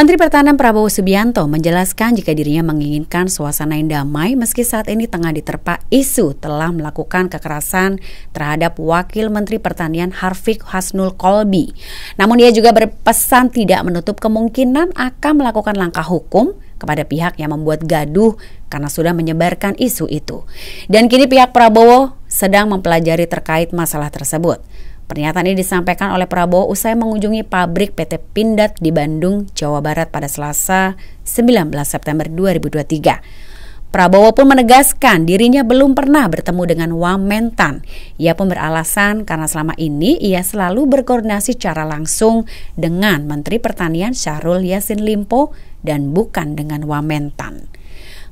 Menteri Pertahanan Prabowo Subianto menjelaskan jika dirinya menginginkan suasana yang damai meski saat ini tengah diterpa isu telah melakukan kekerasan terhadap Wakil Menteri Pertanian Harfiq Hasnul Kolbi. Namun ia juga berpesan tidak menutup kemungkinan akan melakukan langkah hukum kepada pihak yang membuat gaduh karena sudah menyebarkan isu itu. Dan kini pihak Prabowo sedang mempelajari terkait masalah tersebut. Pernyataan ini disampaikan oleh Prabowo usai mengunjungi pabrik PT Pindad di Bandung, Jawa Barat pada Selasa 19 September 2023. Prabowo pun menegaskan dirinya belum pernah bertemu dengan Wamentan. Ia pun beralasan karena selama ini ia selalu berkoordinasi secara langsung dengan Menteri Pertanian Syahrul Yasin Limpo dan bukan dengan Wamentan.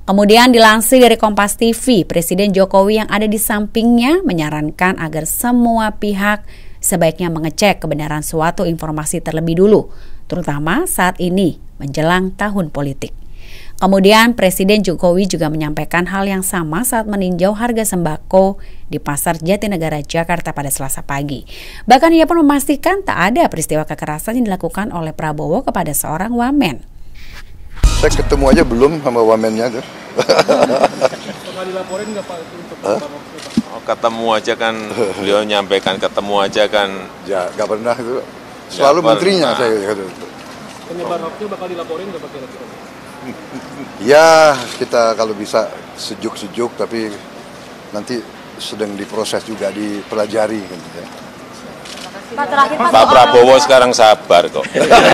Kemudian dilansir dari Kompas TV, Presiden Jokowi yang ada di sampingnya menyarankan agar semua pihak sebaiknya mengecek kebenaran suatu informasi terlebih dulu, terutama saat ini menjelang tahun politik. Kemudian Presiden Jokowi juga menyampaikan hal yang sama saat meninjau harga sembako di Pasar Jatinegara Jakarta pada Selasa pagi. Bahkan ia pun memastikan tak ada peristiwa kekerasan yang dilakukan oleh Prabowo kepada seorang wamen. Saya ketemu aja belum sama wamennya tuh. dilaporin nggak Pak untuk huh? Oh, ketemu aja kan beliau nyampaikan ketemu aja kan. Ya nggak pernah itu. Selalu ya, menterinya pernah. saya Penyebar hoaxnya bakal dilaporin nggak Pak kira-kira? ya kita kalau bisa sejuk-sejuk tapi nanti sedang diproses juga dipelajari kan, ya. Pak, terakhir, Pak, Pak Prabowo sekarang sabar kok.